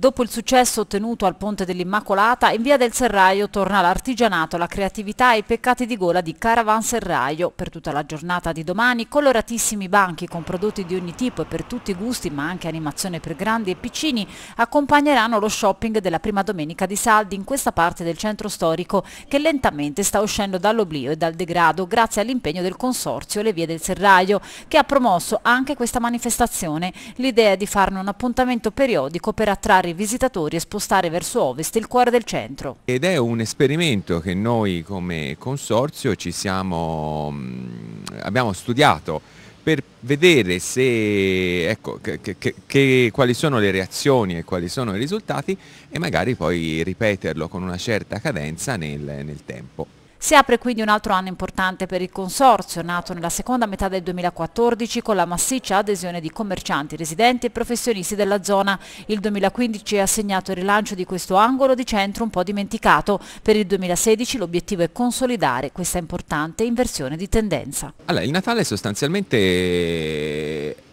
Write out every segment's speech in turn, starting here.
Dopo il successo ottenuto al Ponte dell'Immacolata, in via del Serraio torna l'artigianato, la creatività e i peccati di gola di Caravan Serraio. Per tutta la giornata di domani, coloratissimi banchi con prodotti di ogni tipo e per tutti i gusti, ma anche animazione per grandi e piccini, accompagneranno lo shopping della prima domenica di Saldi in questa parte del centro storico che lentamente sta uscendo dall'oblio e dal degrado grazie all'impegno del Consorzio Le Vie del Serraio, che ha promosso anche questa manifestazione. L'idea è di farne un appuntamento periodico per attrarre i visitatori e spostare verso ovest il cuore del centro. Ed è un esperimento che noi come consorzio siamo, mm, abbiamo studiato per vedere se, ecco, che, che, che, quali sono le reazioni e quali sono i risultati e magari poi ripeterlo con una certa cadenza nel, nel tempo. Si apre quindi un altro anno importante per il consorzio, nato nella seconda metà del 2014 con la massiccia adesione di commercianti, residenti e professionisti della zona. Il 2015 ha segnato il rilancio di questo angolo di centro un po' dimenticato. Per il 2016 l'obiettivo è consolidare questa importante inversione di tendenza. Allora, il Natale sostanzialmente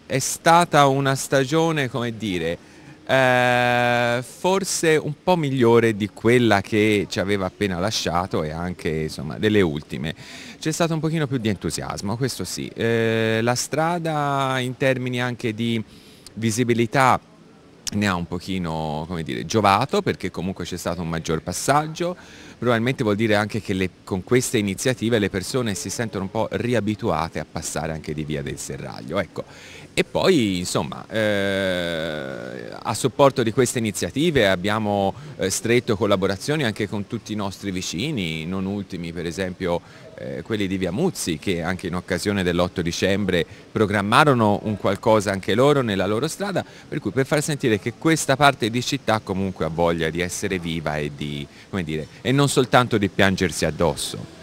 è stata una stagione, come dire, eh, forse un po' migliore di quella che ci aveva appena lasciato e anche insomma delle ultime. C'è stato un pochino più di entusiasmo, questo sì. Eh, la strada in termini anche di visibilità ne ha un pochino come dire, giovato perché comunque c'è stato un maggior passaggio, probabilmente vuol dire anche che le, con queste iniziative le persone si sentono un po' riabituate a passare anche di via del serraglio. Ecco. E poi insomma eh, a supporto di queste iniziative abbiamo eh, stretto collaborazioni anche con tutti i nostri vicini, non ultimi per esempio eh, quelli di Via Muzzi che anche in occasione dell'8 dicembre programmarono un qualcosa anche loro nella loro strada, per cui per far sentire che che questa parte di città comunque ha voglia di essere viva e di, come dire, e non soltanto di piangersi addosso.